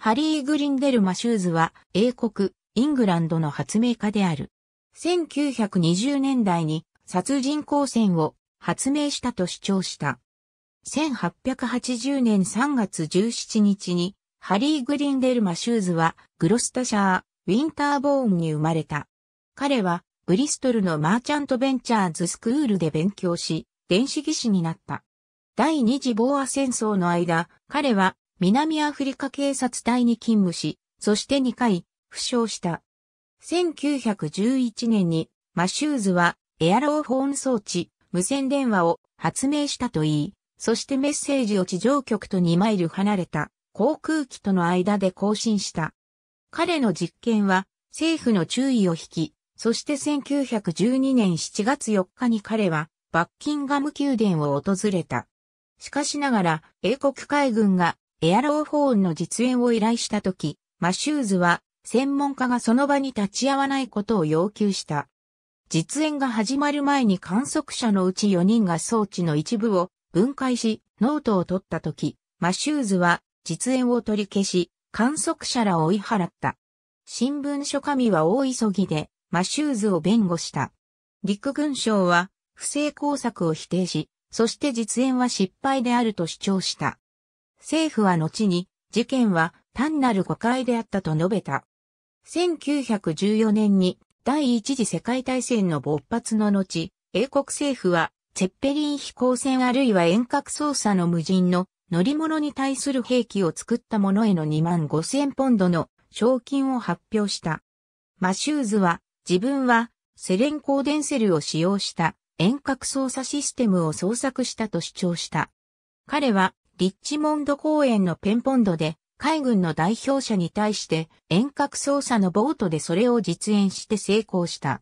ハリー・グリンデル・マシューズは英国、イングランドの発明家である。1920年代に殺人光線を発明したと主張した。1880年3月17日にハリー・グリンデル・マシューズはグロスタシャー、ウィンターボーンに生まれた。彼はブリストルのマーチャント・ベンチャーズ・スクールで勉強し、電子技師になった。第二次ボーア戦争の間、彼は南アフリカ警察隊に勤務し、そして2回、負傷した。1911年に、マシューズは、エアローフォン装置、無線電話を発明したといい、そしてメッセージを地上局と2マイル離れた航空機との間で更新した。彼の実験は政府の注意を引き、そして1912年7月4日に彼はバッキンガム宮殿を訪れた。しかしながら英国海軍がエアローフォーンの実演を依頼したとき、マシューズは専門家がその場に立ち会わないことを要求した。実演が始まる前に観測者のうち4人が装置の一部を分解し、ノートを取ったとき、マシューズは実演を取り消し、観測者らを追い払った。新聞書紙は大急ぎで、マシューズを弁護した。陸軍省は、不正工作を否定し、そして実演は失敗であると主張した。政府は後に、事件は単なる誤解であったと述べた。1914年に第一次世界大戦の勃発の後、英国政府は、チェッペリン飛行船あるいは遠隔操作の無人の乗り物に対する兵器を作った者への2万5千ポンドの賞金を発表した。マシューズは自分はセレンコーデンセルを使用した遠隔操作システムを創作したと主張した。彼はリッチモンド公園のペンポンドで、海軍の代表者に対して遠隔操作のボートでそれを実演して成功した。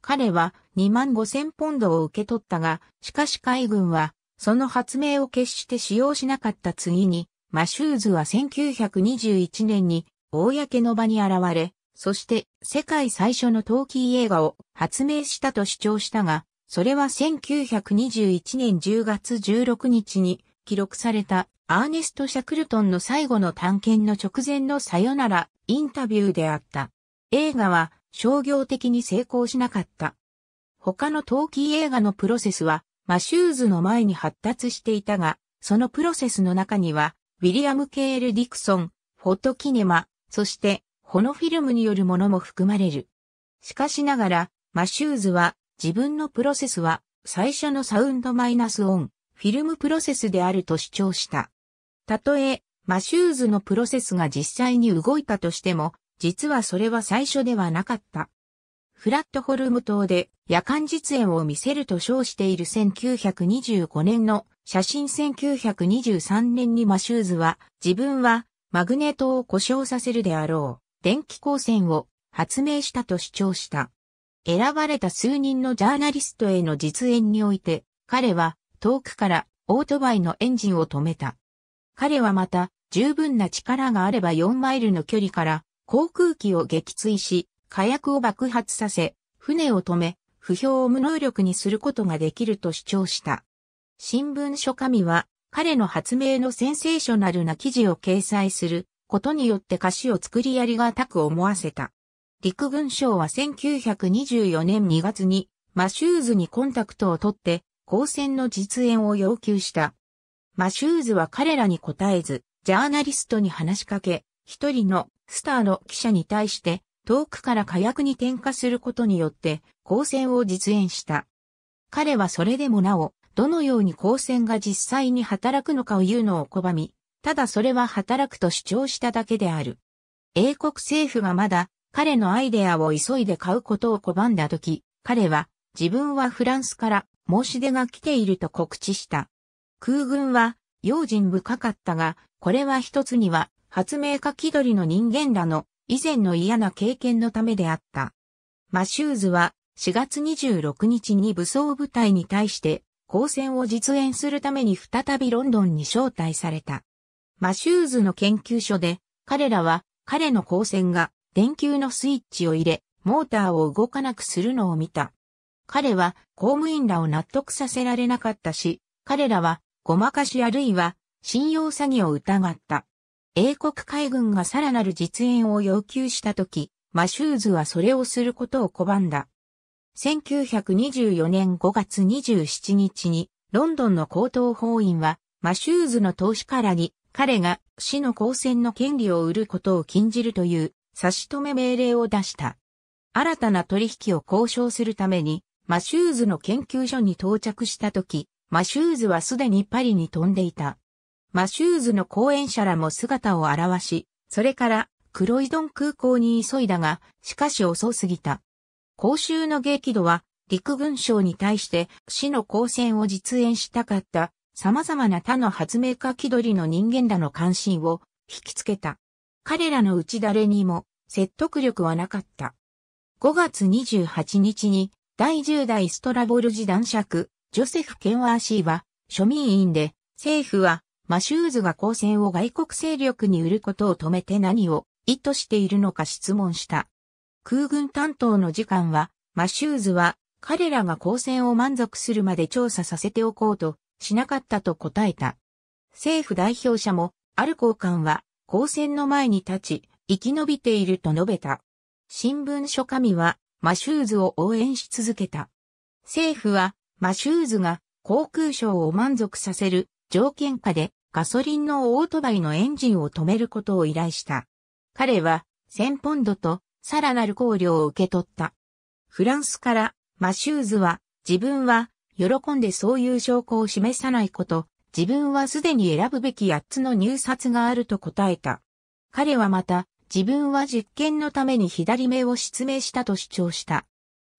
彼は2万5千ポンドを受け取ったが、しかし海軍はその発明を決して使用しなかった次に、マシューズは1921年に公の場に現れ、そして世界最初のトーキー映画を発明したと主張したが、それは1921年10月16日に記録されたアーネスト・シャクルトンの最後の探検の直前のさよならインタビューであった。映画は商業的に成功しなかった。他の陶器映画のプロセスはマシューズの前に発達していたが、そのプロセスの中にはウィリアム・ケール・ディクソン、フォトキネマ、そしてホノフィルムによるものも含まれる。しかしながらマシューズは自分のプロセスは最初のサウンドマイナスオン。フィルムプロセスであると主張した。たとえ、マシューズのプロセスが実際に動いたとしても、実はそれは最初ではなかった。フラットホルム島で夜間実演を見せると称している1925年の写真1923年にマシューズは自分はマグネトを故障させるであろう電気光線を発明したと主張した。選ばれた数人のジャーナリストへの実演において彼は遠くからオートバイのエンジンを止めた。彼はまた、十分な力があれば4マイルの距離から航空機を撃墜し、火薬を爆発させ、船を止め、不評を無能力にすることができると主張した。新聞書紙は、彼の発明のセンセーショナルな記事を掲載することによって歌詞を作りやりがたく思わせた。陸軍省は1924年2月にマシューズにコンタクトを取って光線の実演を要求した。マシューズは彼らに答えず、ジャーナリストに話しかけ、一人のスターの記者に対して遠くから火薬に点火することによって光線を実演した。彼はそれでもなお、どのように光線が実際に働くのかを言うのを拒み、ただそれは働くと主張しただけである。英国政府がまだ彼のアイデアを急いで買うことを拒んだ時、彼は自分はフランスから申し出が来ていると告知した。空軍は用心深かったが、これは一つには発明家気取りの人間らの以前の嫌な経験のためであった。マシューズは4月26日に武装部隊に対して交戦を実演するために再びロンドンに招待された。マシューズの研究所で彼らは彼の光線が電球のスイッチを入れモーターを動かなくするのを見た。彼は公務員らを納得させられなかったし、彼らはごまかしあるいは信用詐欺を疑った。英国海軍がさらなる実演を要求したとき、マシューズはそれをすることを拒んだ。1924年5月27日に、ロンドンの高等法院は、マシューズの投資からに、彼が市の公選の権利を売ることを禁じるという差し止め命令を出した。新たな取引を交渉するために、マシューズの研究所に到着した時、マシューズはすでにパリに飛んでいた。マシューズの講演者らも姿を現し、それからクロイドン空港に急いだが、しかし遅すぎた。公衆の激怒は陸軍省に対して死の交戦を実演したかった様々な他の発明家気取りの人間らの関心を引きつけた。彼らのうち誰にも説得力はなかった。5月28日に第10代ストラボルジ男爵、ジョセフ・ケンワーシーは、庶民院で、政府は、マシューズが公船を外国勢力に売ることを止めて何を意図しているのか質問した。空軍担当の次官は、マシューズは、彼らが公船を満足するまで調査させておこうと、しなかったと答えた。政府代表者も、ある高官は、公船の前に立ち、生き延びていると述べた。新聞書紙は、マシューズを応援し続けた。政府は、マシューズが航空省を満足させる条件下でガソリンのオートバイのエンジンを止めることを依頼した。彼は1000ポンドとさらなる考慮を受け取った。フランスからマシューズは自分は喜んでそういう証拠を示さないこと、自分はすでに選ぶべき8つの入札があると答えた。彼はまた自分は実験のために左目を失明したと主張した。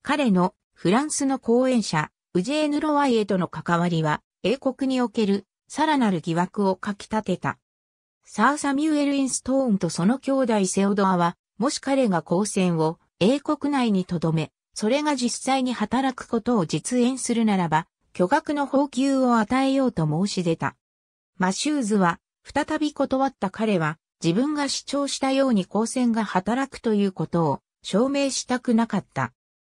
彼のフランスの講演者、ウジェーヌ・ロワイエとの関わりは、英国におけるさらなる疑惑をかき立てた。サー・サミュエル・インストーンとその兄弟セオドアは、もし彼が光線を英国内に留め、それが実際に働くことを実演するならば、巨額の報給を与えようと申し出た。マシューズは、再び断った彼は、自分が主張したように光線が働くということを証明したくなかった。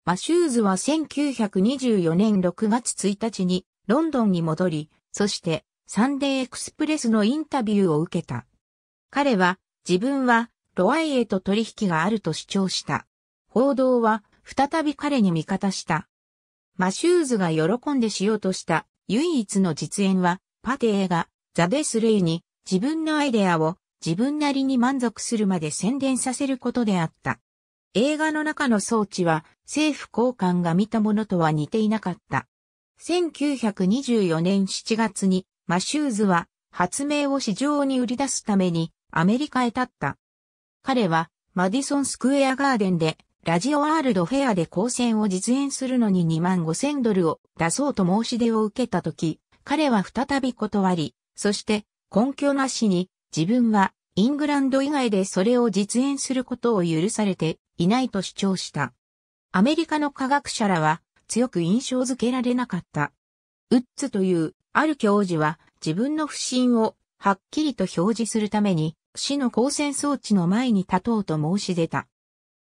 マシューズは1924年6月1日にロンドンに戻り、そしてサンデーエクスプレスのインタビューを受けた。彼は自分はロワイエと取引があると主張した。報道は再び彼に味方した。マシューズが喜んでしようとした唯一の実演はパテーがザ・デスレイに自分のアイデアを自分なりに満足するまで宣伝させることであった。映画の中の装置は政府高官が見たものとは似ていなかった。1924年7月にマシューズは発明を市場に売り出すためにアメリカへ立った。彼はマディソンスクエアガーデンでラジオワールドフェアで光線を実演するのに2万5千ドルを出そうと申し出を受けたとき、彼は再び断り、そして根拠なしに自分はイングランド以外でそれを実演することを許されていないと主張した。アメリカの科学者らは強く印象づけられなかった。ウッズというある教授は自分の不信をはっきりと表示するために死の光線装置の前に立とうと申し出た。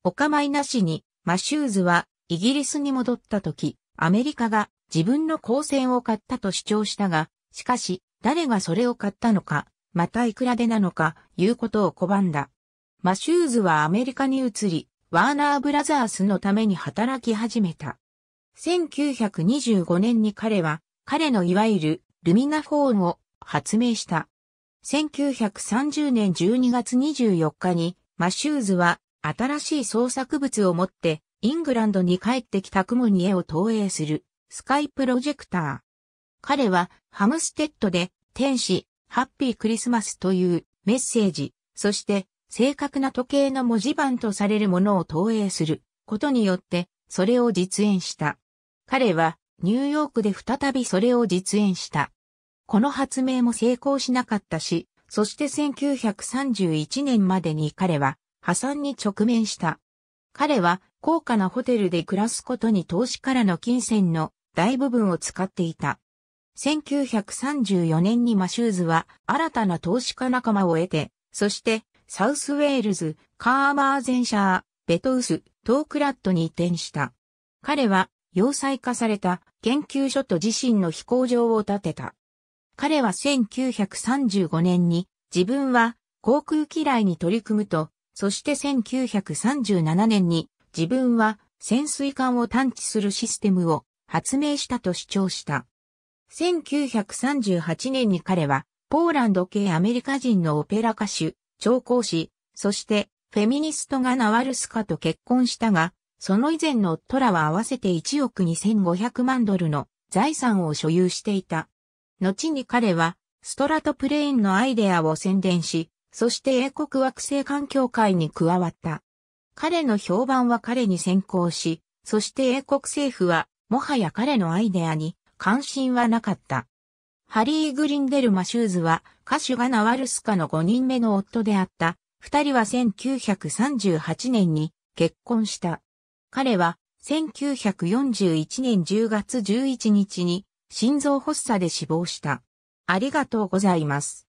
お構いなしにマシューズはイギリスに戻った時、アメリカが自分の光線を買ったと主張したが、しかし誰がそれを買ったのかまたいくらでなのか、いうことを拒んだ。マシューズはアメリカに移り、ワーナーブラザースのために働き始めた。1925年に彼は、彼のいわゆるルミナフォーンを発明した。1930年12月24日に、マシューズは新しい創作物を持ってイングランドに帰ってきたクに絵を投影するスカイプロジェクター。彼はハムステッドで天使ハッピークリスマスというメッセージ、そして正確な時計の文字盤とされるものを投影することによってそれを実演した。彼はニューヨークで再びそれを実演した。この発明も成功しなかったし、そして1931年までに彼は破産に直面した。彼は高価なホテルで暮らすことに投資からの金銭の大部分を使っていた。1934年にマシューズは新たな投資家仲間を得て、そしてサウスウェールズ、カーマーゼンシャー、ベトウス、トークラットに移転した。彼は要塞化された研究所と自身の飛行場を建てた。彼は1935年に自分は航空機雷に取り組むと、そして1937年に自分は潜水艦を探知するシステムを発明したと主張した。1938年に彼は、ポーランド系アメリカ人のオペラ歌手、調香師、そして、フェミニストガナ・ワルスカと結婚したが、その以前のトラは合わせて1億2500万ドルの財産を所有していた。後に彼は、ストラトプレインのアイデアを宣伝し、そして英国惑星環境会に加わった。彼の評判は彼に先行し、そして英国政府は、もはや彼のアイデアに関心はなかった。ハリー・グリンデルマ・シューズは歌手ガナ・ワルスカの5人目の夫であった。二人は1938年に結婚した。彼は1941年10月11日に心臓発作で死亡した。ありがとうございます。